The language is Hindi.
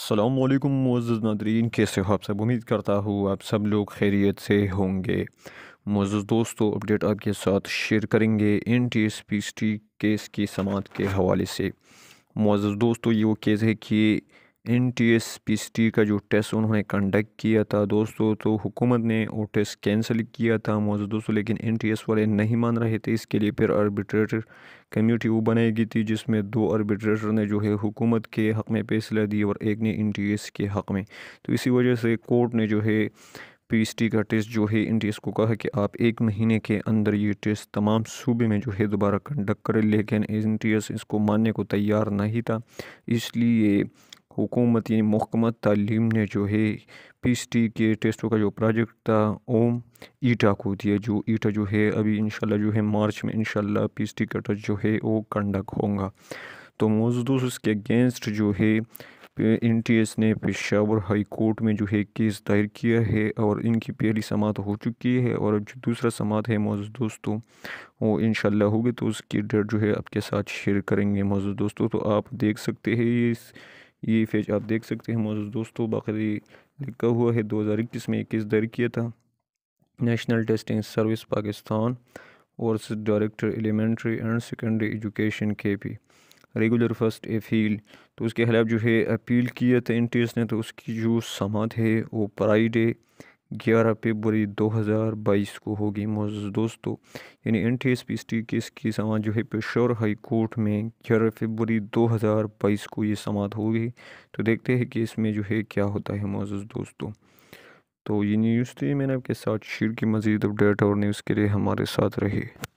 अल्लाम मोज़ नादरीन कैसे हो आप सब उम्मीद करता हूँ आप सब लोग खैरियत से होंगे मोज़ दोस्तों अपडेट आपके साथ शेयर करेंगे N T S P S T case की समात के हवाले से मोज़ दोस्तों ये वो केस है कि N T S P S T का जो टेस्ट उन्होंने कंडक्ट किया था दोस्तों तो हुकूमत ने वो टेस्ट कैंसिल किया था मौजूद दोस्तों लेकिन एन टी एस वाले नहीं मान रहे थे इसके लिए फिर आर्बिट्रेटर कमेटी वो बनाई गई थी जिसमें दो आर्बिट्रेटर ने जो है हुकूमत के हक़ में फैसला दिया और एक ने एन टी एस के हक़ में तो इसी वजह से कोर्ट ने जो है टी का टेस्ट जो है एन को कहा कि आप एक महीने के अंदर ये टेस्ट तमाम सूबे में जो है दोबारा कंडक्ट करें लेकिन एन इसको मानने को तैयार नहीं था इसलिए हुकूमती महकमा तालीम ने जो है पी एस टी के टेस्टों का जो प्रोजेक्ट था ओम ईटा को दिया जो ईटा जो है अभी इंशाल्लाह जो है मार्च में इंशाल्लाह पी एस टी का टेस्ट जो है वो कंडक्ट होगा तो मौजूद उसके अगेंस्ट जो है एन टी एस ने पेशावर हाई कोर्ट में जो है केस दायर किया है और इनकी पहली समात हो चुकी है और जो दूसरा समात है मौजूद दोस्तों वो इन होगी तो उसकी डेट जो है आपके साथ शेयर करेंगे मौजूद दोस्तों तो आप देख सकते हैं ये ये फेज आप देख सकते हैं मौजूद दोस्तों बाकी लिखा हुआ है दो हज़ार इक्कीस में इक्कीस दर किया था नेशनल टेस्टिंग सर्विस पाकिस्तान और director elementary and secondary education K P regular first appeal तो उसके खिलाफ जो है अपील किया था इंटीस ने तो उसकी जो समात है वो प्राइड है ग्यारह फेबरी दो हज़ार बाईस को होगी मोज़ दोस्तों यानी N T S P S T case की समाज जो है पेशोर हाई कोर्ट में ग्यारह फेबरी दो हज़ार बाईस को ये समाप्त होगी तो देखते हैं कि इसमें जो है क्या होता है मोज़ दोस्तों तो ये न्यूज़ थी मैंने आपके साथ शेयर की मज़ीद अपडेट और न्यूज़ के लिए हमारे साथ रही